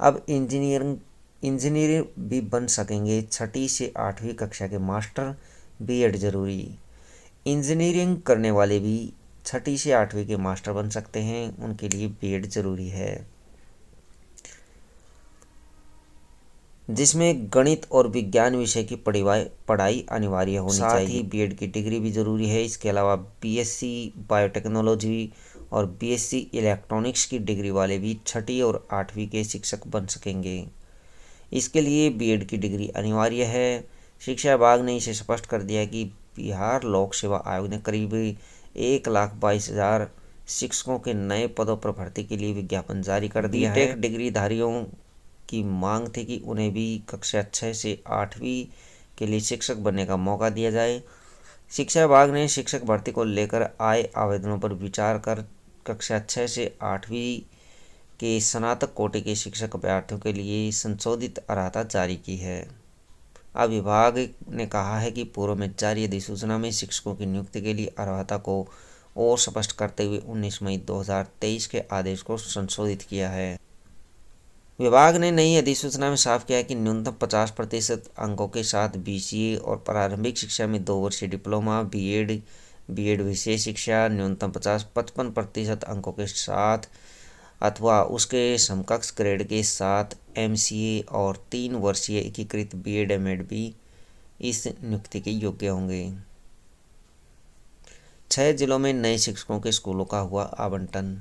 अब engineering engineer भी बन सकेंगे छठी से आठवीं कक्षा के मास्टर बीएड जरूरी इंजीनियरिंग करने वाले भी छठी से आठवीं के मास्टर बन सकते हैं उनके लिए बीएड जरूरी है जिसमें गणित और विज्ञान विषय की पढ़ाई अनिवार्य होनी साथ चाहिए बी एड बीएड की डिग्री भी जरूरी है इसके अलावा बीएससी बायोटेक्नोलॉजी और बीएससी इलेक्ट्रॉनिक्स की डिग्री वाले भी छठी और आठवीं के शिक्षक बन सकेंगे इसके लिए बीएड की डिग्री अनिवार्य है शिक्षा विभाग ने इसे स्पष्ट कर दिया कि बिहार लोक सेवा आयोग ने करीब एक लाख बाईस हज़ार शिक्षकों के नए पदों पर भर्ती के लिए विज्ञापन जारी कर दिया है डिग्रीधारियों की मांग थी कि उन्हें भी कक्षा छः से आठवीं के लिए शिक्षक बनने का मौका दिया जाए शिक्षा विभाग ने शिक्षक भर्ती को लेकर आए आवेदनों पर विचार कर कक्षा छः से आठवीं के स्नातक कोटे के शिक्षक अभ्यर्थियों के लिए संशोधित अर्हता जारी की है अब विभाग ने कहा है कि पूर्व में जारी अधिसूचना में शिक्षकों की नियुक्ति के लिए अर्हता को और स्पष्ट करते हुए 19 मई 2023 के आदेश को संशोधित किया है विभाग ने नई अधिसूचना में साफ किया है कि न्यूनतम 50 प्रतिशत अंकों के साथ बीसीए और प्रारंभिक शिक्षा में दो वर्षीय डिप्लोमा बीएड बीएड विशेष शिक्षा न्यूनतम पचास पचपन प्रतिशत अंकों के साथ अथवा उसके समकक्ष ग्रेड के साथ एमसीए और तीन वर्षीय एकीकृत बीएड एमएड भी इस नियुक्ति के योग्य होंगे छः जिलों में नए शिक्षकों के स्कूलों का हुआ आवंटन